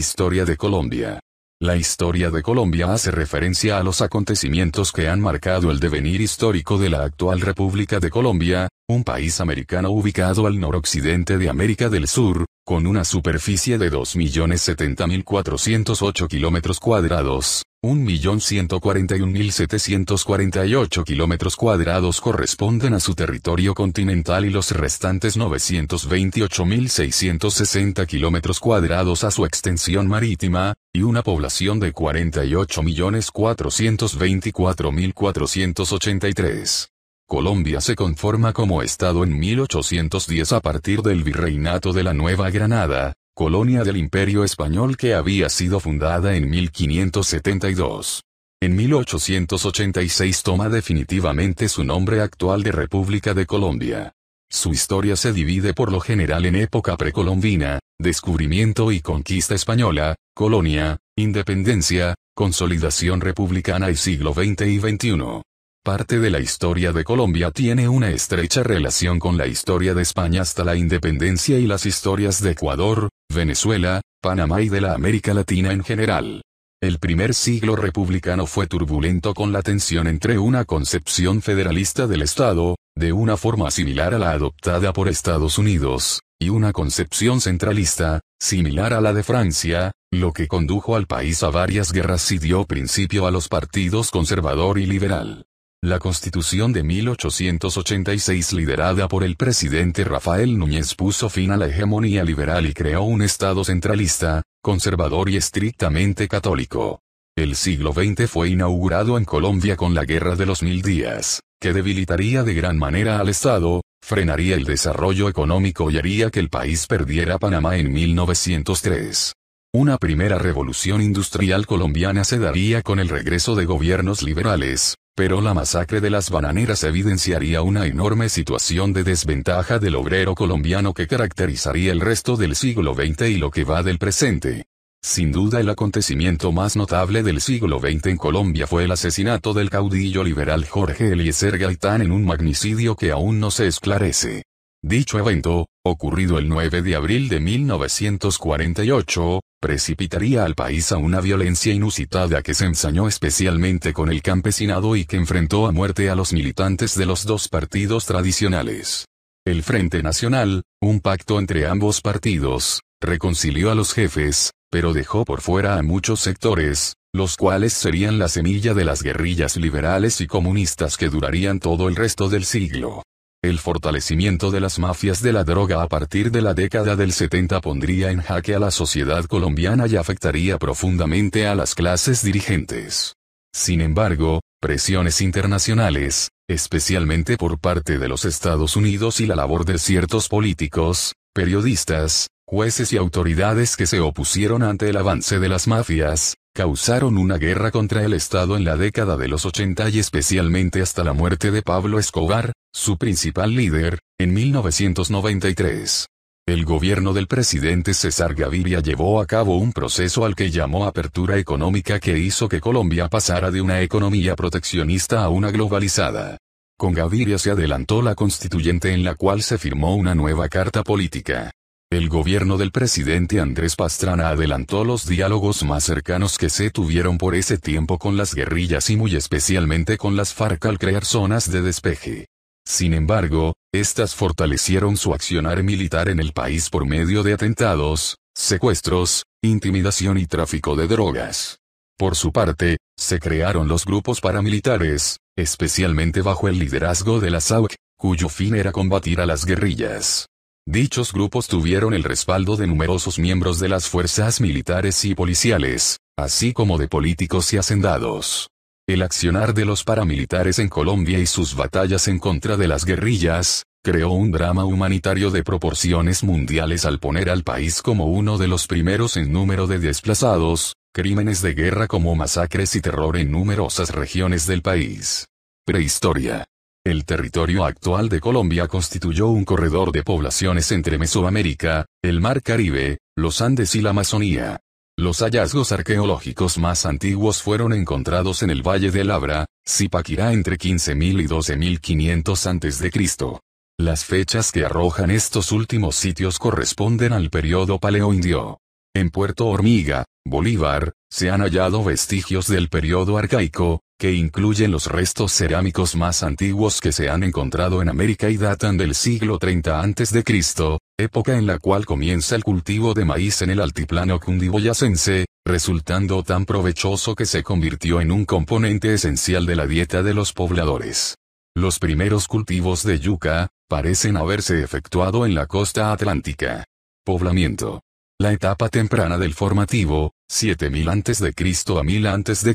Historia de Colombia. La historia de Colombia hace referencia a los acontecimientos que han marcado el devenir histórico de la actual República de Colombia, un país americano ubicado al noroccidente de América del Sur, con una superficie de 2.070.408 kilómetros cuadrados, 1.141.748 kilómetros cuadrados corresponden a su territorio continental y los restantes 928.660 kilómetros cuadrados a su extensión marítima, y una población de 48.424.483. Colombia se conforma como Estado en 1810 a partir del Virreinato de la Nueva Granada, colonia del Imperio Español que había sido fundada en 1572. En 1886 toma definitivamente su nombre actual de República de Colombia. Su historia se divide por lo general en época precolombina, descubrimiento y conquista española, colonia, independencia, consolidación republicana y siglo XX y XXI. Parte de la historia de Colombia tiene una estrecha relación con la historia de España hasta la independencia y las historias de Ecuador, Venezuela, Panamá y de la América Latina en general. El primer siglo republicano fue turbulento con la tensión entre una concepción federalista del Estado, de una forma similar a la adoptada por Estados Unidos, y una concepción centralista, similar a la de Francia, lo que condujo al país a varias guerras y dio principio a los partidos conservador y liberal. La Constitución de 1886 liderada por el presidente Rafael Núñez puso fin a la hegemonía liberal y creó un Estado centralista, conservador y estrictamente católico. El siglo XX fue inaugurado en Colombia con la Guerra de los Mil Días, que debilitaría de gran manera al Estado, frenaría el desarrollo económico y haría que el país perdiera Panamá en 1903. Una primera revolución industrial colombiana se daría con el regreso de gobiernos liberales, pero la masacre de las bananeras evidenciaría una enorme situación de desventaja del obrero colombiano que caracterizaría el resto del siglo XX y lo que va del presente. Sin duda el acontecimiento más notable del siglo XX en Colombia fue el asesinato del caudillo liberal Jorge Eliezer Gaitán en un magnicidio que aún no se esclarece. Dicho evento, ocurrido el 9 de abril de 1948, precipitaría al país a una violencia inusitada que se ensañó especialmente con el campesinado y que enfrentó a muerte a los militantes de los dos partidos tradicionales. El Frente Nacional, un pacto entre ambos partidos, reconcilió a los jefes, pero dejó por fuera a muchos sectores, los cuales serían la semilla de las guerrillas liberales y comunistas que durarían todo el resto del siglo. El fortalecimiento de las mafias de la droga a partir de la década del 70 pondría en jaque a la sociedad colombiana y afectaría profundamente a las clases dirigentes. Sin embargo, presiones internacionales, especialmente por parte de los Estados Unidos y la labor de ciertos políticos, periodistas, jueces y autoridades que se opusieron ante el avance de las mafias, causaron una guerra contra el Estado en la década de los 80 y especialmente hasta la muerte de Pablo Escobar, su principal líder, en 1993. El gobierno del presidente César Gaviria llevó a cabo un proceso al que llamó apertura económica que hizo que Colombia pasara de una economía proteccionista a una globalizada. Con Gaviria se adelantó la constituyente en la cual se firmó una nueva carta política. El gobierno del presidente Andrés Pastrana adelantó los diálogos más cercanos que se tuvieron por ese tiempo con las guerrillas y muy especialmente con las FARC al crear zonas de despeje. Sin embargo, estas fortalecieron su accionar militar en el país por medio de atentados, secuestros, intimidación y tráfico de drogas. Por su parte, se crearon los grupos paramilitares, especialmente bajo el liderazgo de la SAUC, cuyo fin era combatir a las guerrillas. Dichos grupos tuvieron el respaldo de numerosos miembros de las fuerzas militares y policiales, así como de políticos y hacendados. El accionar de los paramilitares en Colombia y sus batallas en contra de las guerrillas, creó un drama humanitario de proporciones mundiales al poner al país como uno de los primeros en número de desplazados, crímenes de guerra como masacres y terror en numerosas regiones del país. Prehistoria. El territorio actual de Colombia constituyó un corredor de poblaciones entre Mesoamérica, el Mar Caribe, los Andes y la Amazonía. Los hallazgos arqueológicos más antiguos fueron encontrados en el Valle del Abra, Zipaquirá entre 15.000 y 12.500 a.C. Las fechas que arrojan estos últimos sitios corresponden al periodo paleoindio. En Puerto Hormiga, Bolívar, se han hallado vestigios del periodo arcaico, que incluyen los restos cerámicos más antiguos que se han encontrado en América y datan del siglo 30 a.C., época en la cual comienza el cultivo de maíz en el altiplano cundiboyacense, resultando tan provechoso que se convirtió en un componente esencial de la dieta de los pobladores. Los primeros cultivos de yuca, parecen haberse efectuado en la costa atlántica. Poblamiento. La etapa temprana del formativo, 7000 a.C. a 1000 a.C.,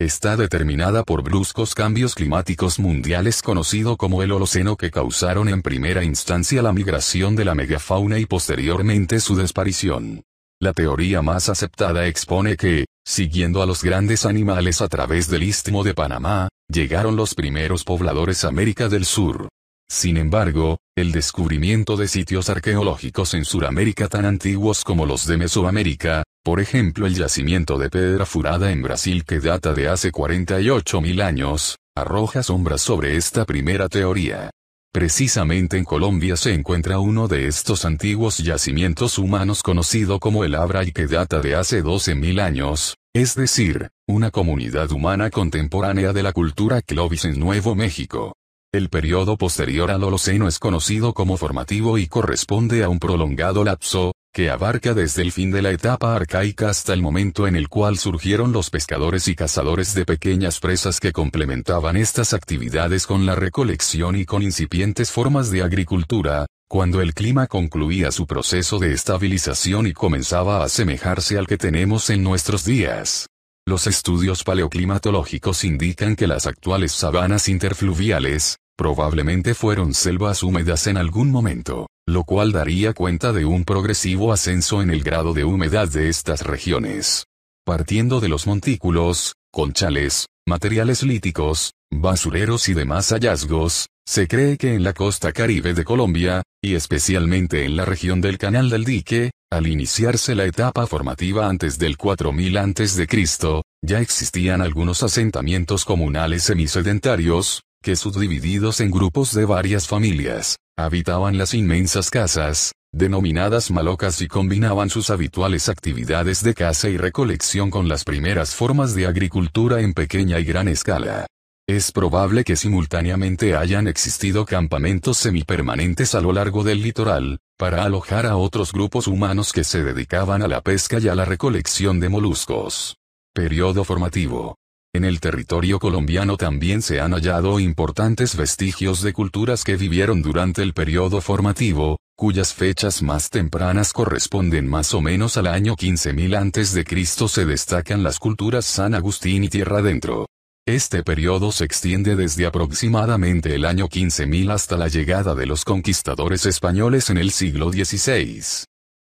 está determinada por bruscos cambios climáticos mundiales conocido como el Holoceno que causaron en primera instancia la migración de la megafauna y posteriormente su desaparición. La teoría más aceptada expone que, siguiendo a los grandes animales a través del istmo de Panamá, llegaron los primeros pobladores a América del Sur. Sin embargo, el descubrimiento de sitios arqueológicos en Sudamérica tan antiguos como los de Mesoamérica, por ejemplo el yacimiento de piedra furada en Brasil que data de hace 48.000 años, arroja sombras sobre esta primera teoría. Precisamente en Colombia se encuentra uno de estos antiguos yacimientos humanos conocido como el Abra y que data de hace 12.000 años, es decir, una comunidad humana contemporánea de la cultura Clovis en Nuevo México. El periodo posterior al Holoceno es conocido como formativo y corresponde a un prolongado lapso, que abarca desde el fin de la etapa arcaica hasta el momento en el cual surgieron los pescadores y cazadores de pequeñas presas que complementaban estas actividades con la recolección y con incipientes formas de agricultura, cuando el clima concluía su proceso de estabilización y comenzaba a asemejarse al que tenemos en nuestros días. Los estudios paleoclimatológicos indican que las actuales sabanas interfluviales, probablemente fueron selvas húmedas en algún momento lo cual daría cuenta de un progresivo ascenso en el grado de humedad de estas regiones. Partiendo de los montículos, conchales, materiales líticos, basureros y demás hallazgos, se cree que en la costa caribe de Colombia, y especialmente en la región del Canal del Dique, al iniciarse la etapa formativa antes del 4000 a.C., ya existían algunos asentamientos comunales semisedentarios, que subdivididos en grupos de varias familias, habitaban las inmensas casas, denominadas malocas y combinaban sus habituales actividades de caza y recolección con las primeras formas de agricultura en pequeña y gran escala. Es probable que simultáneamente hayan existido campamentos semipermanentes a lo largo del litoral, para alojar a otros grupos humanos que se dedicaban a la pesca y a la recolección de moluscos. Periodo formativo. En el territorio colombiano también se han hallado importantes vestigios de culturas que vivieron durante el periodo formativo, cuyas fechas más tempranas corresponden más o menos al año 15.000 Cristo se destacan las culturas San Agustín y Tierra Adentro. Este periodo se extiende desde aproximadamente el año 15.000 hasta la llegada de los conquistadores españoles en el siglo XVI.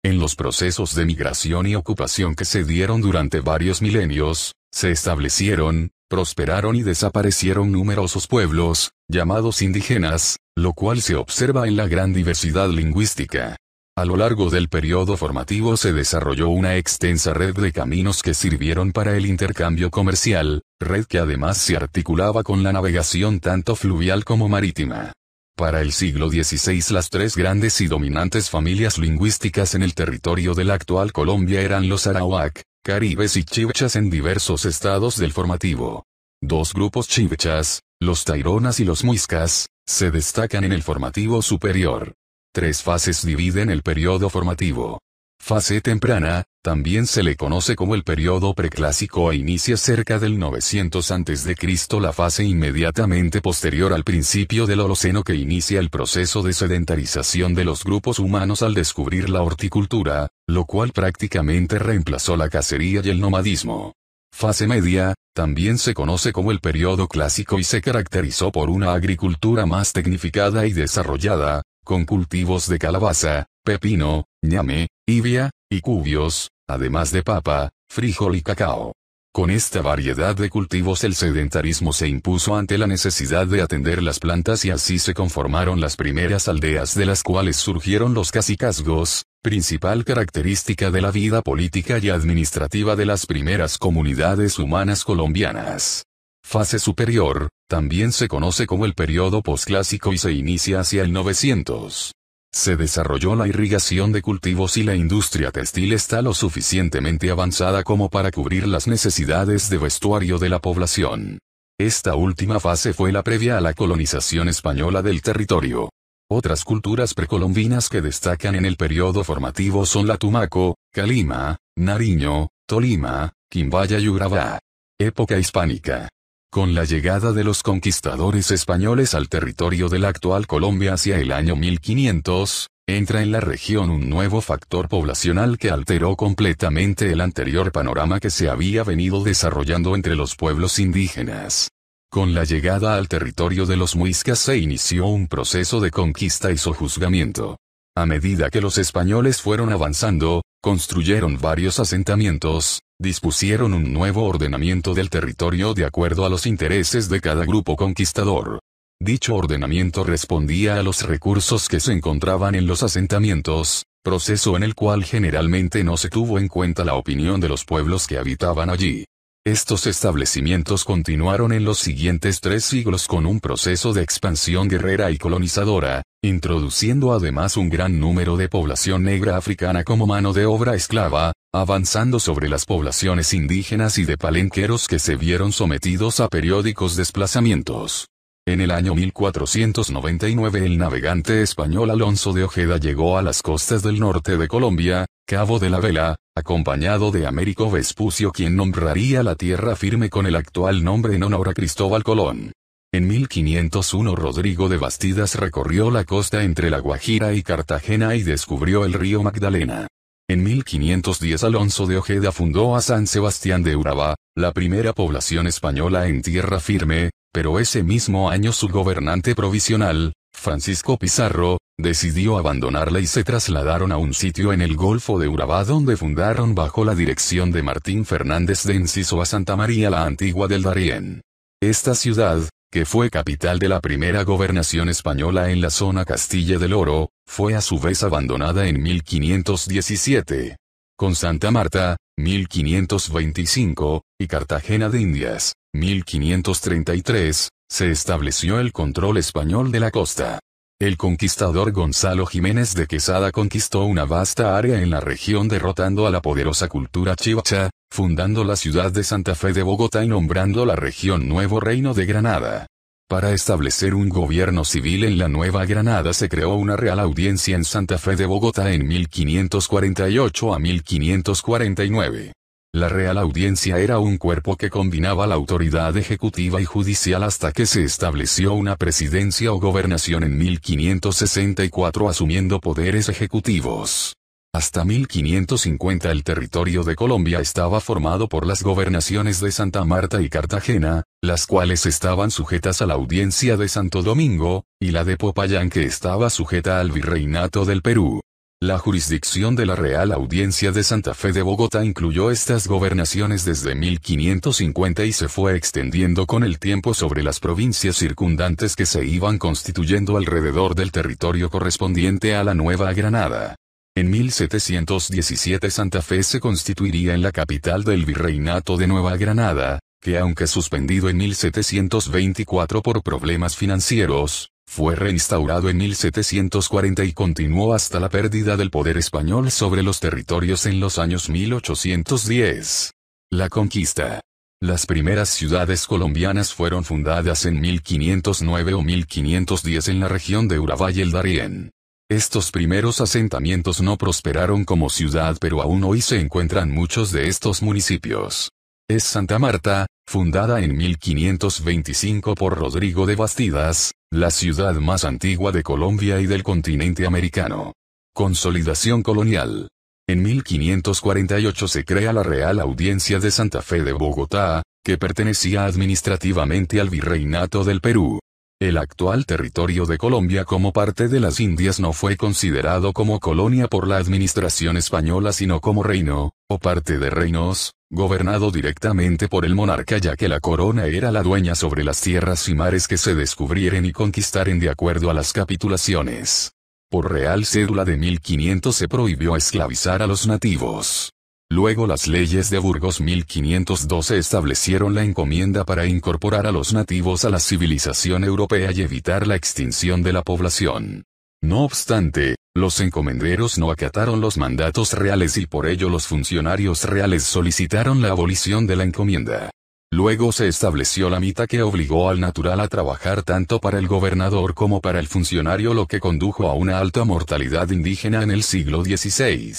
En los procesos de migración y ocupación que se dieron durante varios milenios, se establecieron, prosperaron y desaparecieron numerosos pueblos, llamados indígenas, lo cual se observa en la gran diversidad lingüística. A lo largo del periodo formativo se desarrolló una extensa red de caminos que sirvieron para el intercambio comercial, red que además se articulaba con la navegación tanto fluvial como marítima. Para el siglo XVI las tres grandes y dominantes familias lingüísticas en el territorio de la actual Colombia eran los Arawak, caribes y chibchas en diversos estados del formativo. Dos grupos chibchas, los taironas y los muiscas, se destacan en el formativo superior. Tres fases dividen el periodo formativo. Fase temprana, también se le conoce como el periodo preclásico e inicia cerca del 900 a.C. la fase inmediatamente posterior al principio del Holoceno que inicia el proceso de sedentarización de los grupos humanos al descubrir la horticultura, lo cual prácticamente reemplazó la cacería y el nomadismo. Fase media, también se conoce como el periodo clásico y se caracterizó por una agricultura más tecnificada y desarrollada, con cultivos de calabaza, pepino, ñame, ibia, y cubios, además de papa, frijol y cacao. Con esta variedad de cultivos el sedentarismo se impuso ante la necesidad de atender las plantas y así se conformaron las primeras aldeas de las cuales surgieron los casicasgos, principal característica de la vida política y administrativa de las primeras comunidades humanas colombianas. Fase superior, también se conoce como el periodo posclásico y se inicia hacia el 900. Se desarrolló la irrigación de cultivos y la industria textil está lo suficientemente avanzada como para cubrir las necesidades de vestuario de la población. Esta última fase fue la previa a la colonización española del territorio. Otras culturas precolombinas que destacan en el periodo formativo son la Tumaco, Calima, Nariño, Tolima, Quimbaya y Urabá. Época hispánica. Con la llegada de los conquistadores españoles al territorio de la actual Colombia hacia el año 1500, entra en la región un nuevo factor poblacional que alteró completamente el anterior panorama que se había venido desarrollando entre los pueblos indígenas. Con la llegada al territorio de los muiscas se inició un proceso de conquista y sojuzgamiento. A medida que los españoles fueron avanzando, construyeron varios asentamientos, dispusieron un nuevo ordenamiento del territorio de acuerdo a los intereses de cada grupo conquistador. Dicho ordenamiento respondía a los recursos que se encontraban en los asentamientos, proceso en el cual generalmente no se tuvo en cuenta la opinión de los pueblos que habitaban allí. Estos establecimientos continuaron en los siguientes tres siglos con un proceso de expansión guerrera y colonizadora, introduciendo además un gran número de población negra africana como mano de obra esclava, avanzando sobre las poblaciones indígenas y de palenqueros que se vieron sometidos a periódicos desplazamientos. En el año 1499 el navegante español Alonso de Ojeda llegó a las costas del norte de Colombia, Cabo de la Vela, acompañado de Américo Vespucio quien nombraría la tierra firme con el actual nombre en honor a Cristóbal Colón. En 1501 Rodrigo de Bastidas recorrió la costa entre La Guajira y Cartagena y descubrió el río Magdalena. En 1510 Alonso de Ojeda fundó a San Sebastián de Urabá, la primera población española en tierra firme, pero ese mismo año su gobernante provisional, Francisco Pizarro, decidió abandonarla y se trasladaron a un sitio en el Golfo de Urabá donde fundaron bajo la dirección de Martín Fernández de Enciso a Santa María la Antigua del Darién. Esta ciudad, que fue capital de la primera gobernación española en la zona Castilla del Oro, fue a su vez abandonada en 1517. Con Santa Marta, 1525, y Cartagena de Indias, 1533, se estableció el control español de la costa. El conquistador Gonzalo Jiménez de Quesada conquistó una vasta área en la región derrotando a la poderosa cultura chivacha, fundando la ciudad de Santa Fe de Bogotá y nombrando la región Nuevo Reino de Granada. Para establecer un gobierno civil en la Nueva Granada se creó una Real Audiencia en Santa Fe de Bogotá en 1548 a 1549. La Real Audiencia era un cuerpo que combinaba la autoridad ejecutiva y judicial hasta que se estableció una presidencia o gobernación en 1564 asumiendo poderes ejecutivos. Hasta 1550 el territorio de Colombia estaba formado por las gobernaciones de Santa Marta y Cartagena, las cuales estaban sujetas a la audiencia de Santo Domingo, y la de Popayán que estaba sujeta al virreinato del Perú. La jurisdicción de la Real Audiencia de Santa Fe de Bogotá incluyó estas gobernaciones desde 1550 y se fue extendiendo con el tiempo sobre las provincias circundantes que se iban constituyendo alrededor del territorio correspondiente a la Nueva Granada. En 1717 Santa Fe se constituiría en la capital del virreinato de Nueva Granada, que aunque suspendido en 1724 por problemas financieros, fue reinstaurado en 1740 y continuó hasta la pérdida del poder español sobre los territorios en los años 1810. La conquista. Las primeras ciudades colombianas fueron fundadas en 1509 o 1510 en la región de Urabá y el Darién. Estos primeros asentamientos no prosperaron como ciudad pero aún hoy se encuentran muchos de estos municipios. Es Santa Marta, fundada en 1525 por Rodrigo de Bastidas, la ciudad más antigua de Colombia y del continente americano. Consolidación colonial. En 1548 se crea la Real Audiencia de Santa Fe de Bogotá, que pertenecía administrativamente al Virreinato del Perú. El actual territorio de Colombia como parte de las Indias no fue considerado como colonia por la administración española sino como reino, o parte de reinos, gobernado directamente por el monarca ya que la corona era la dueña sobre las tierras y mares que se descubrieren y conquistaren de acuerdo a las capitulaciones. Por Real Cédula de 1500 se prohibió esclavizar a los nativos. Luego las leyes de Burgos 1512 establecieron la encomienda para incorporar a los nativos a la civilización europea y evitar la extinción de la población. No obstante, los encomenderos no acataron los mandatos reales y por ello los funcionarios reales solicitaron la abolición de la encomienda. Luego se estableció la mita que obligó al natural a trabajar tanto para el gobernador como para el funcionario lo que condujo a una alta mortalidad indígena en el siglo XVI.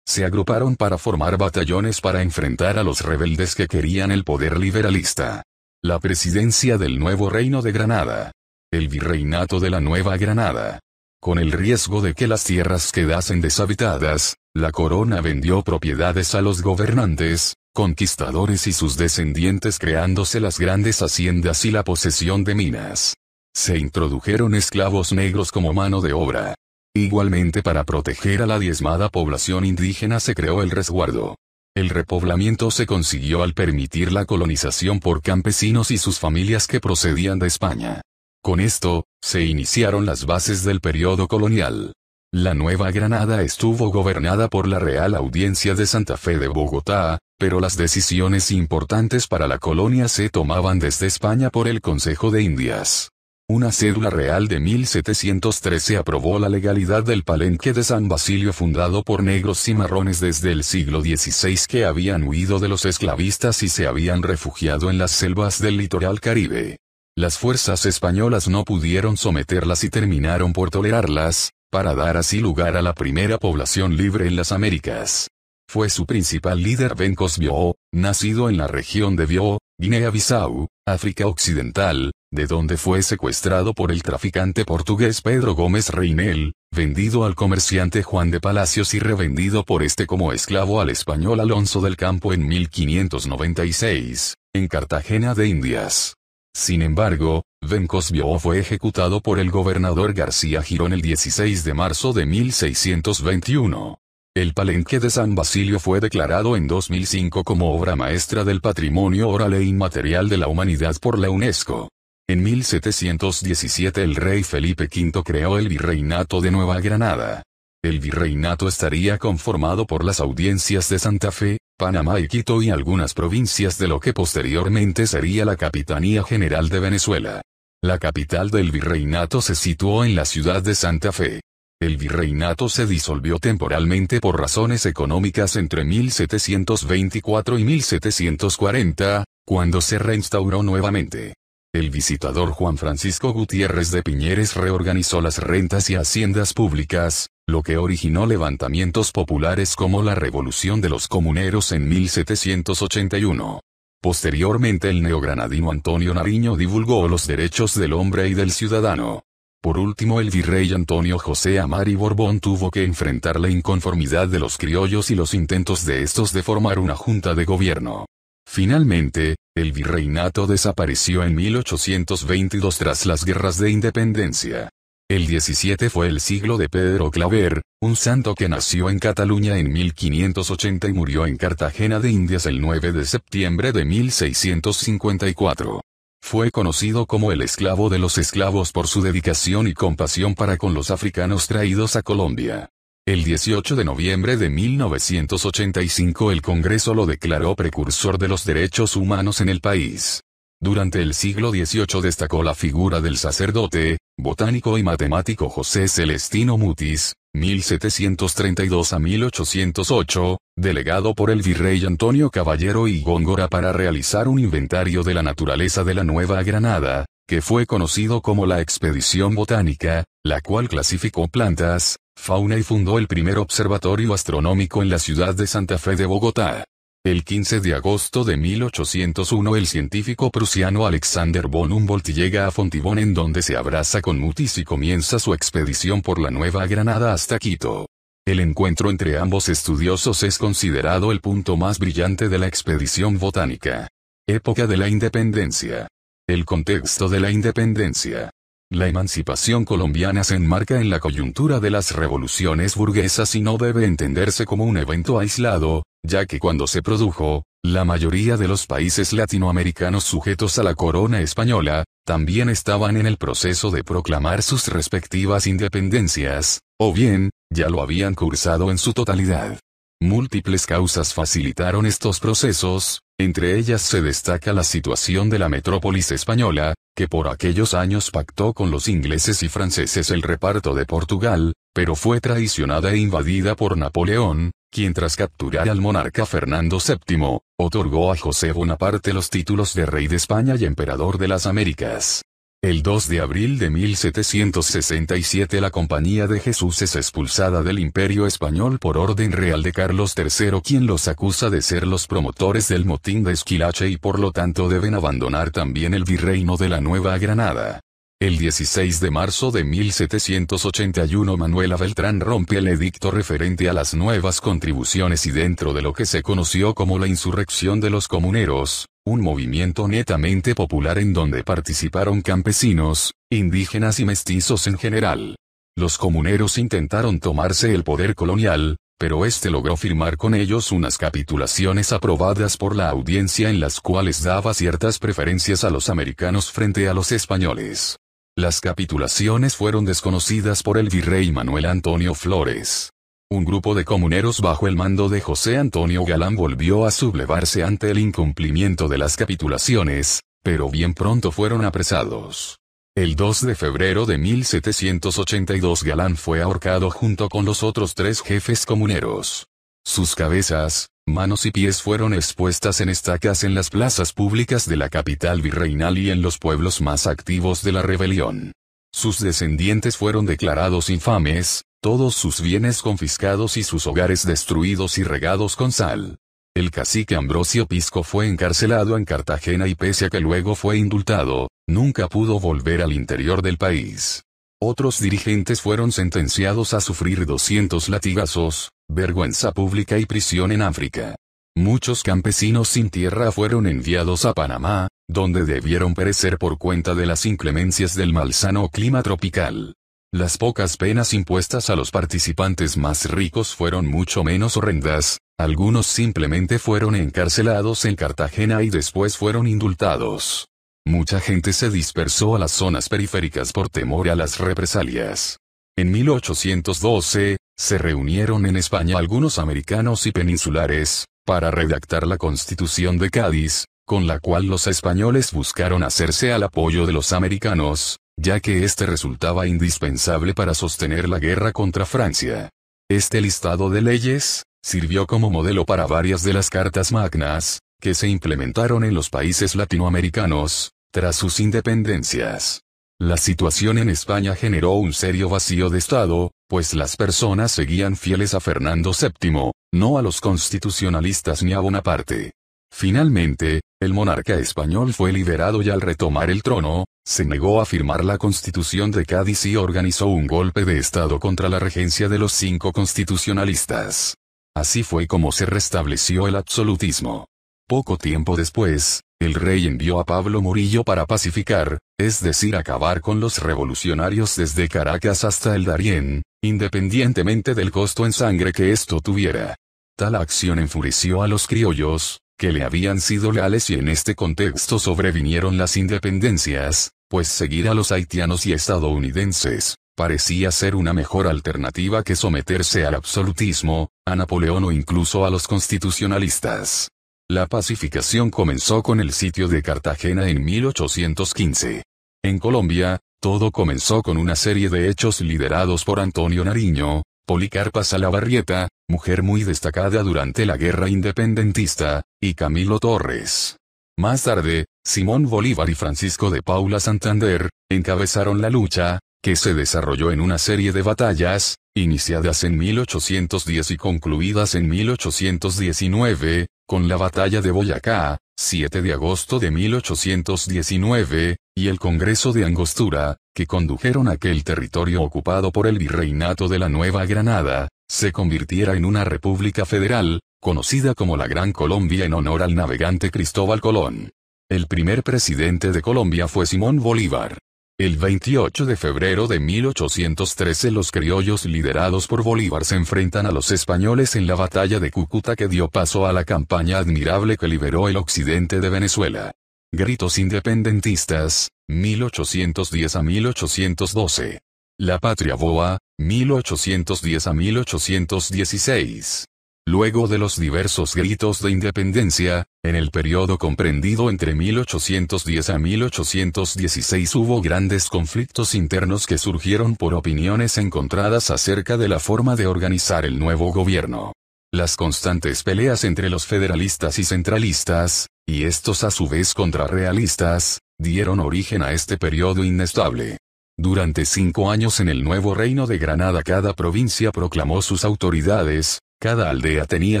Se agruparon para formar batallones para enfrentar a los rebeldes que querían el poder liberalista. La presidencia del nuevo reino de Granada. El virreinato de la Nueva Granada con el riesgo de que las tierras quedasen deshabitadas, la corona vendió propiedades a los gobernantes, conquistadores y sus descendientes creándose las grandes haciendas y la posesión de minas. Se introdujeron esclavos negros como mano de obra. Igualmente para proteger a la diezmada población indígena se creó el resguardo. El repoblamiento se consiguió al permitir la colonización por campesinos y sus familias que procedían de España. Con esto, se iniciaron las bases del periodo colonial. La Nueva Granada estuvo gobernada por la Real Audiencia de Santa Fe de Bogotá, pero las decisiones importantes para la colonia se tomaban desde España por el Consejo de Indias. Una cédula real de 1713 aprobó la legalidad del palenque de San Basilio fundado por negros y marrones desde el siglo XVI que habían huido de los esclavistas y se habían refugiado en las selvas del litoral caribe. Las fuerzas españolas no pudieron someterlas y terminaron por tolerarlas, para dar así lugar a la primera población libre en las Américas. Fue su principal líder Bencos Bio, nacido en la región de Bio, Guinea-Bissau, África Occidental, de donde fue secuestrado por el traficante portugués Pedro Gómez Reinel, vendido al comerciante Juan de Palacios y revendido por este como esclavo al español Alonso del Campo en 1596, en Cartagena de Indias. Sin embargo, Cosbio fue ejecutado por el gobernador García Girón el 16 de marzo de 1621. El palenque de San Basilio fue declarado en 2005 como obra maestra del patrimonio oral e inmaterial de la humanidad por la UNESCO. En 1717 el rey Felipe V creó el virreinato de Nueva Granada. El virreinato estaría conformado por las audiencias de Santa Fe, Panamá y Quito y algunas provincias de lo que posteriormente sería la Capitanía General de Venezuela. La capital del virreinato se situó en la ciudad de Santa Fe. El virreinato se disolvió temporalmente por razones económicas entre 1724 y 1740, cuando se reinstauró nuevamente. El visitador Juan Francisco Gutiérrez de Piñeres reorganizó las rentas y haciendas públicas, lo que originó levantamientos populares como la Revolución de los Comuneros en 1781. Posteriormente el neogranadino Antonio Nariño divulgó los derechos del hombre y del ciudadano. Por último el virrey Antonio José Amari Borbón tuvo que enfrentar la inconformidad de los criollos y los intentos de estos de formar una junta de gobierno. Finalmente, el virreinato desapareció en 1822 tras las guerras de independencia. El 17 fue el siglo de Pedro Claver, un santo que nació en Cataluña en 1580 y murió en Cartagena de Indias el 9 de septiembre de 1654. Fue conocido como el esclavo de los esclavos por su dedicación y compasión para con los africanos traídos a Colombia. El 18 de noviembre de 1985 el Congreso lo declaró precursor de los derechos humanos en el país. Durante el siglo XVIII destacó la figura del sacerdote, botánico y matemático José Celestino Mutis, 1732 a 1808, delegado por el virrey Antonio Caballero y Góngora para realizar un inventario de la naturaleza de la Nueva Granada, que fue conocido como la Expedición Botánica, la cual clasificó plantas, Fauna y fundó el primer observatorio astronómico en la ciudad de Santa Fe de Bogotá. El 15 de agosto de 1801 el científico prusiano Alexander von Humboldt llega a Fontibón en donde se abraza con Mutis y comienza su expedición por la Nueva Granada hasta Quito. El encuentro entre ambos estudiosos es considerado el punto más brillante de la expedición botánica. Época de la Independencia. El contexto de la Independencia. La emancipación colombiana se enmarca en la coyuntura de las revoluciones burguesas y no debe entenderse como un evento aislado, ya que cuando se produjo, la mayoría de los países latinoamericanos sujetos a la corona española, también estaban en el proceso de proclamar sus respectivas independencias, o bien, ya lo habían cursado en su totalidad. Múltiples causas facilitaron estos procesos, entre ellas se destaca la situación de la metrópolis española, que por aquellos años pactó con los ingleses y franceses el reparto de Portugal, pero fue traicionada e invadida por Napoleón, quien tras capturar al monarca Fernando VII, otorgó a José Bonaparte los títulos de Rey de España y Emperador de las Américas. El 2 de abril de 1767 la Compañía de Jesús es expulsada del Imperio Español por orden real de Carlos III quien los acusa de ser los promotores del motín de Esquilache y por lo tanto deben abandonar también el virreino de la Nueva Granada. El 16 de marzo de 1781 Manuela Beltrán rompe el edicto referente a las nuevas contribuciones y dentro de lo que se conoció como la insurrección de los comuneros, un movimiento netamente popular en donde participaron campesinos, indígenas y mestizos en general. Los comuneros intentaron tomarse el poder colonial, pero este logró firmar con ellos unas capitulaciones aprobadas por la audiencia en las cuales daba ciertas preferencias a los americanos frente a los españoles. Las capitulaciones fueron desconocidas por el virrey Manuel Antonio Flores. Un grupo de comuneros bajo el mando de José Antonio Galán volvió a sublevarse ante el incumplimiento de las capitulaciones, pero bien pronto fueron apresados. El 2 de febrero de 1782 Galán fue ahorcado junto con los otros tres jefes comuneros. Sus cabezas, manos y pies fueron expuestas en estacas en las plazas públicas de la capital virreinal y en los pueblos más activos de la rebelión. Sus descendientes fueron declarados infames, todos sus bienes confiscados y sus hogares destruidos y regados con sal. El cacique Ambrosio Pisco fue encarcelado en Cartagena y pese a que luego fue indultado, nunca pudo volver al interior del país. Otros dirigentes fueron sentenciados a sufrir 200 latigazos, vergüenza pública y prisión en África. Muchos campesinos sin tierra fueron enviados a Panamá, donde debieron perecer por cuenta de las inclemencias del malsano clima tropical. Las pocas penas impuestas a los participantes más ricos fueron mucho menos horrendas, algunos simplemente fueron encarcelados en Cartagena y después fueron indultados. Mucha gente se dispersó a las zonas periféricas por temor a las represalias. En 1812, se reunieron en España algunos americanos y peninsulares, para redactar la Constitución de Cádiz, con la cual los españoles buscaron hacerse al apoyo de los americanos, ya que este resultaba indispensable para sostener la guerra contra Francia. Este listado de leyes, sirvió como modelo para varias de las cartas magnas, que se implementaron en los países latinoamericanos, tras sus independencias. La situación en España generó un serio vacío de Estado, pues las personas seguían fieles a Fernando VII, no a los constitucionalistas ni a Bonaparte. Finalmente, el monarca español fue liberado y al retomar el trono, se negó a firmar la constitución de Cádiz y organizó un golpe de Estado contra la regencia de los cinco constitucionalistas. Así fue como se restableció el absolutismo. Poco tiempo después, el rey envió a Pablo Murillo para pacificar, es decir, acabar con los revolucionarios desde Caracas hasta el Darién, independientemente del costo en sangre que esto tuviera. Tal acción enfureció a los criollos, que le habían sido leales y en este contexto sobrevinieron las independencias, pues seguir a los haitianos y estadounidenses, parecía ser una mejor alternativa que someterse al absolutismo, a Napoleón o incluso a los constitucionalistas. La pacificación comenzó con el sitio de Cartagena en 1815. En Colombia, todo comenzó con una serie de hechos liderados por Antonio Nariño, Policarpa Salabarrieta, mujer muy destacada durante la guerra independentista, y Camilo Torres. Más tarde, Simón Bolívar y Francisco de Paula Santander, encabezaron la lucha, que se desarrolló en una serie de batallas, iniciadas en 1810 y concluidas en 1819, con la Batalla de Boyacá, 7 de agosto de 1819, y el Congreso de Angostura, que condujeron a que el territorio ocupado por el Virreinato de la Nueva Granada, se convirtiera en una república federal, conocida como la Gran Colombia en honor al navegante Cristóbal Colón. El primer presidente de Colombia fue Simón Bolívar. El 28 de febrero de 1813 los criollos liderados por Bolívar se enfrentan a los españoles en la batalla de Cúcuta que dio paso a la campaña admirable que liberó el occidente de Venezuela. Gritos independentistas, 1810 a 1812. La patria boa, 1810 a 1816. Luego de los diversos gritos de independencia, en el periodo comprendido entre 1810 a 1816 hubo grandes conflictos internos que surgieron por opiniones encontradas acerca de la forma de organizar el nuevo gobierno. Las constantes peleas entre los federalistas y centralistas, y estos a su vez contrarrealistas, dieron origen a este periodo inestable. Durante cinco años en el nuevo reino de Granada cada provincia proclamó sus autoridades, cada aldea tenía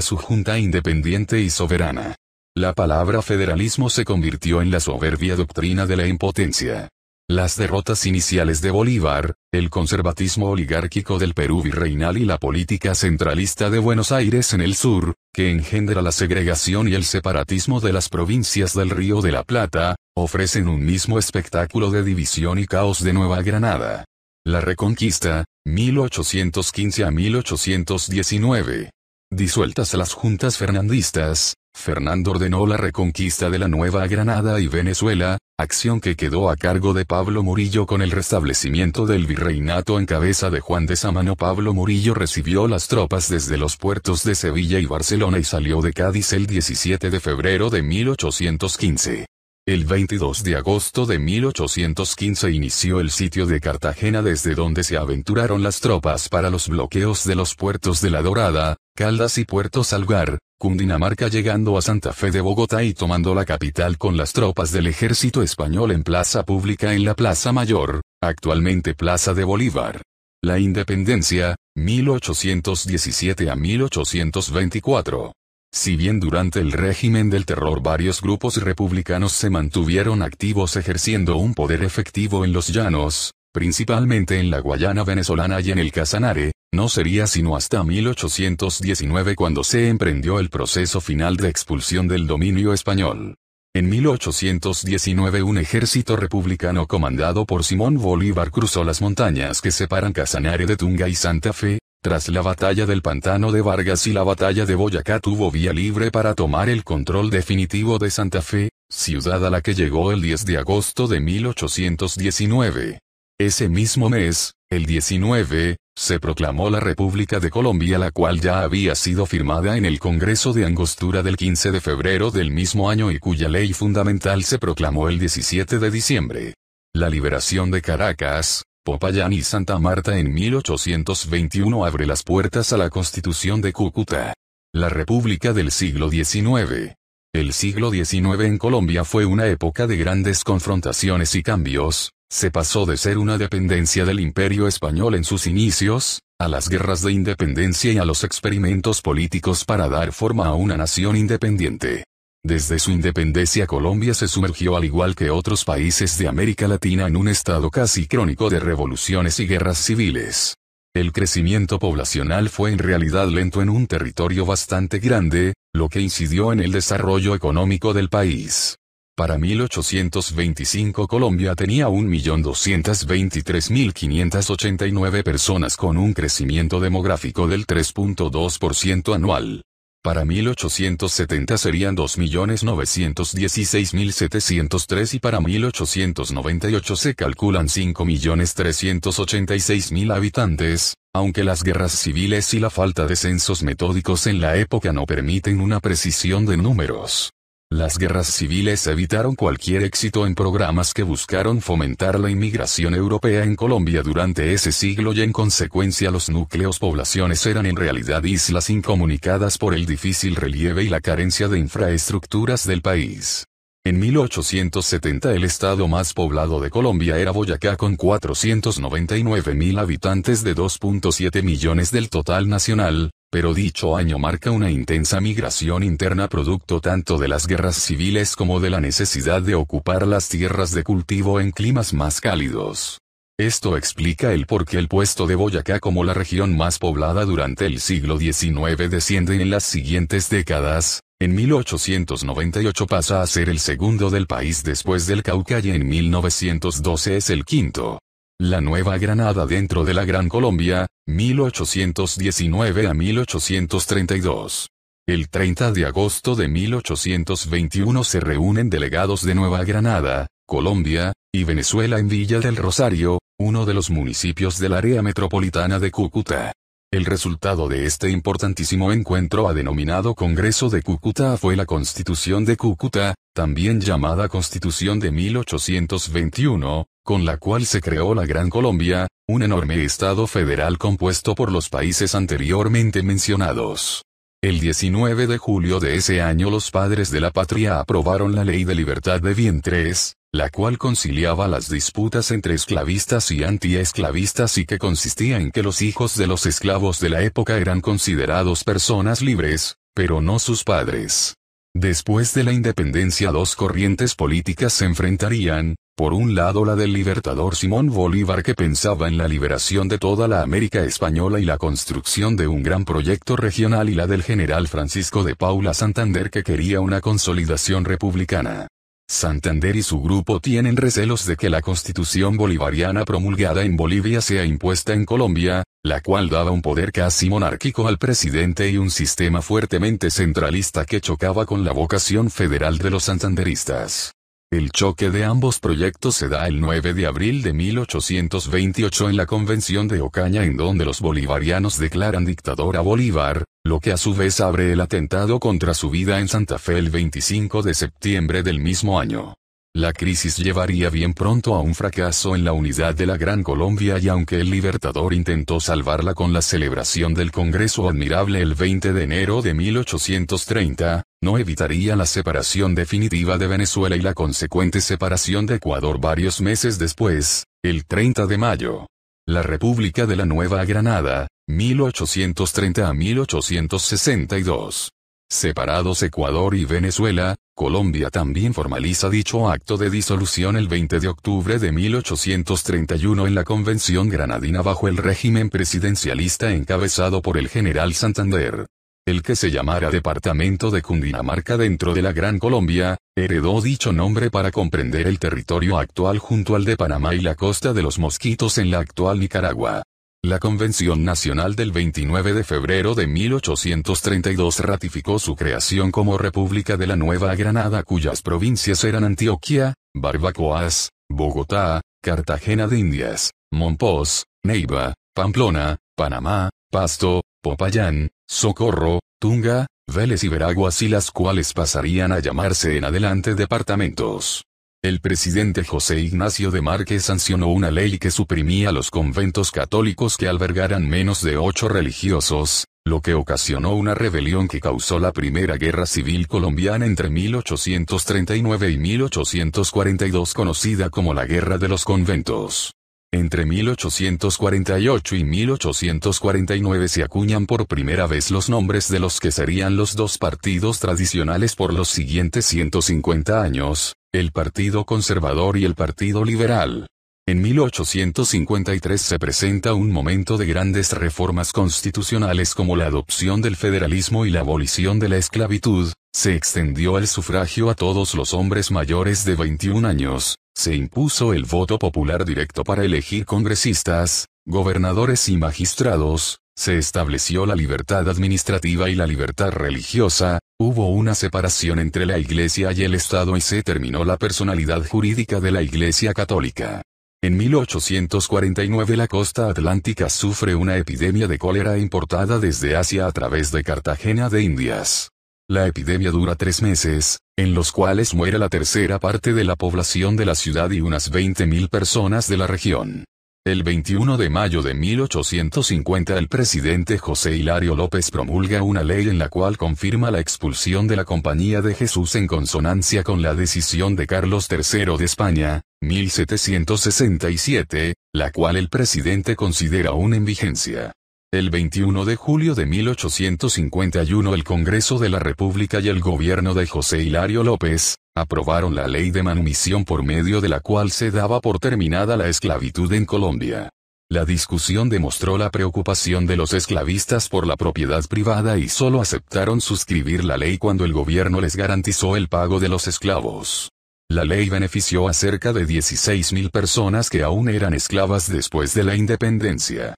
su junta independiente y soberana. La palabra federalismo se convirtió en la soberbia doctrina de la impotencia. Las derrotas iniciales de Bolívar, el conservatismo oligárquico del Perú virreinal y la política centralista de Buenos Aires en el sur, que engendra la segregación y el separatismo de las provincias del Río de la Plata, ofrecen un mismo espectáculo de división y caos de Nueva Granada. La reconquista, 1815 a 1819. Disueltas las juntas fernandistas, Fernando ordenó la reconquista de la Nueva Granada y Venezuela, acción que quedó a cargo de Pablo Murillo con el restablecimiento del virreinato en cabeza de Juan de Samano. Pablo Murillo recibió las tropas desde los puertos de Sevilla y Barcelona y salió de Cádiz el 17 de febrero de 1815. El 22 de agosto de 1815 inició el sitio de Cartagena desde donde se aventuraron las tropas para los bloqueos de los puertos de La Dorada, Caldas y Puerto Salgar, Cundinamarca llegando a Santa Fe de Bogotá y tomando la capital con las tropas del ejército español en plaza pública en la Plaza Mayor, actualmente Plaza de Bolívar. La Independencia, 1817 a 1824. Si bien durante el régimen del terror varios grupos republicanos se mantuvieron activos ejerciendo un poder efectivo en los llanos, principalmente en la Guayana venezolana y en el Casanare, no sería sino hasta 1819 cuando se emprendió el proceso final de expulsión del dominio español. En 1819 un ejército republicano comandado por Simón Bolívar cruzó las montañas que separan Casanare de Tunga y Santa Fe, tras la batalla del Pantano de Vargas y la batalla de Boyacá tuvo vía libre para tomar el control definitivo de Santa Fe, ciudad a la que llegó el 10 de agosto de 1819. Ese mismo mes, el 19, se proclamó la República de Colombia la cual ya había sido firmada en el Congreso de Angostura del 15 de febrero del mismo año y cuya ley fundamental se proclamó el 17 de diciembre. La liberación de Caracas, Popayán y Santa Marta en 1821 abre las puertas a la Constitución de Cúcuta. La República del siglo XIX. El siglo XIX en Colombia fue una época de grandes confrontaciones y cambios, se pasó de ser una dependencia del imperio español en sus inicios, a las guerras de independencia y a los experimentos políticos para dar forma a una nación independiente. Desde su independencia Colombia se sumergió al igual que otros países de América Latina en un estado casi crónico de revoluciones y guerras civiles. El crecimiento poblacional fue en realidad lento en un territorio bastante grande, lo que incidió en el desarrollo económico del país. Para 1825 Colombia tenía 1.223.589 personas con un crecimiento demográfico del 3.2% anual para 1870 serían 2.916.703 y para 1898 se calculan 5.386.000 habitantes, aunque las guerras civiles y la falta de censos metódicos en la época no permiten una precisión de números. Las guerras civiles evitaron cualquier éxito en programas que buscaron fomentar la inmigración europea en Colombia durante ese siglo y en consecuencia los núcleos poblaciones eran en realidad islas incomunicadas por el difícil relieve y la carencia de infraestructuras del país. En 1870 el estado más poblado de Colombia era Boyacá con 499 mil habitantes de 2.7 millones del total nacional, pero dicho año marca una intensa migración interna producto tanto de las guerras civiles como de la necesidad de ocupar las tierras de cultivo en climas más cálidos. Esto explica el por qué el puesto de Boyacá como la región más poblada durante el siglo XIX desciende en las siguientes décadas, en 1898 pasa a ser el segundo del país después del Cauca y en 1912 es el quinto. La Nueva Granada dentro de la Gran Colombia, 1819 a 1832. El 30 de agosto de 1821 se reúnen delegados de Nueva Granada, Colombia, y Venezuela en Villa del Rosario, uno de los municipios del área metropolitana de Cúcuta. El resultado de este importantísimo encuentro a denominado Congreso de Cúcuta fue la Constitución de Cúcuta, también llamada Constitución de 1821, con la cual se creó la Gran Colombia, un enorme Estado federal compuesto por los países anteriormente mencionados. El 19 de julio de ese año los padres de la patria aprobaron la Ley de Libertad de Vientres, la cual conciliaba las disputas entre esclavistas y antiesclavistas y que consistía en que los hijos de los esclavos de la época eran considerados personas libres, pero no sus padres. Después de la independencia dos corrientes políticas se enfrentarían, por un lado la del libertador Simón Bolívar que pensaba en la liberación de toda la América española y la construcción de un gran proyecto regional y la del general Francisco de Paula Santander que quería una consolidación republicana. Santander y su grupo tienen recelos de que la constitución bolivariana promulgada en Bolivia sea impuesta en Colombia, la cual daba un poder casi monárquico al presidente y un sistema fuertemente centralista que chocaba con la vocación federal de los santanderistas. El choque de ambos proyectos se da el 9 de abril de 1828 en la Convención de Ocaña en donde los bolivarianos declaran dictador a Bolívar, lo que a su vez abre el atentado contra su vida en Santa Fe el 25 de septiembre del mismo año. La crisis llevaría bien pronto a un fracaso en la unidad de la Gran Colombia y aunque el Libertador intentó salvarla con la celebración del Congreso Admirable el 20 de enero de 1830, no evitaría la separación definitiva de Venezuela y la consecuente separación de Ecuador varios meses después, el 30 de mayo. La República de la Nueva Granada, 1830 a 1862. Separados Ecuador y Venezuela, Colombia también formaliza dicho acto de disolución el 20 de octubre de 1831 en la Convención Granadina bajo el régimen presidencialista encabezado por el general Santander el que se llamara Departamento de Cundinamarca dentro de la Gran Colombia, heredó dicho nombre para comprender el territorio actual junto al de Panamá y la costa de los Mosquitos en la actual Nicaragua. La Convención Nacional del 29 de febrero de 1832 ratificó su creación como República de la Nueva Granada cuyas provincias eran Antioquia, Barbacoas, Bogotá, Cartagena de Indias, Monpós, Neiva, Pamplona, Panamá, Pasto, Popayán, Socorro, Tunga, Vélez y Veraguas y las cuales pasarían a llamarse en adelante departamentos. El presidente José Ignacio de Márquez sancionó una ley que suprimía los conventos católicos que albergaran menos de ocho religiosos, lo que ocasionó una rebelión que causó la Primera Guerra Civil Colombiana entre 1839 y 1842 conocida como la Guerra de los Conventos. Entre 1848 y 1849 se acuñan por primera vez los nombres de los que serían los dos partidos tradicionales por los siguientes 150 años, el Partido Conservador y el Partido Liberal. En 1853 se presenta un momento de grandes reformas constitucionales como la adopción del federalismo y la abolición de la esclavitud, se extendió el sufragio a todos los hombres mayores de 21 años, se impuso el voto popular directo para elegir congresistas, gobernadores y magistrados, se estableció la libertad administrativa y la libertad religiosa, hubo una separación entre la Iglesia y el Estado y se terminó la personalidad jurídica de la Iglesia católica. En 1849 la costa atlántica sufre una epidemia de cólera importada desde Asia a través de Cartagena de Indias. La epidemia dura tres meses, en los cuales muere la tercera parte de la población de la ciudad y unas 20.000 personas de la región. El 21 de mayo de 1850 el presidente José Hilario López promulga una ley en la cual confirma la expulsión de la Compañía de Jesús en consonancia con la decisión de Carlos III de España, 1767, la cual el presidente considera aún en vigencia. El 21 de julio de 1851 el Congreso de la República y el gobierno de José Hilario López, aprobaron la ley de manumisión por medio de la cual se daba por terminada la esclavitud en Colombia. La discusión demostró la preocupación de los esclavistas por la propiedad privada y solo aceptaron suscribir la ley cuando el gobierno les garantizó el pago de los esclavos. La ley benefició a cerca de 16.000 personas que aún eran esclavas después de la independencia.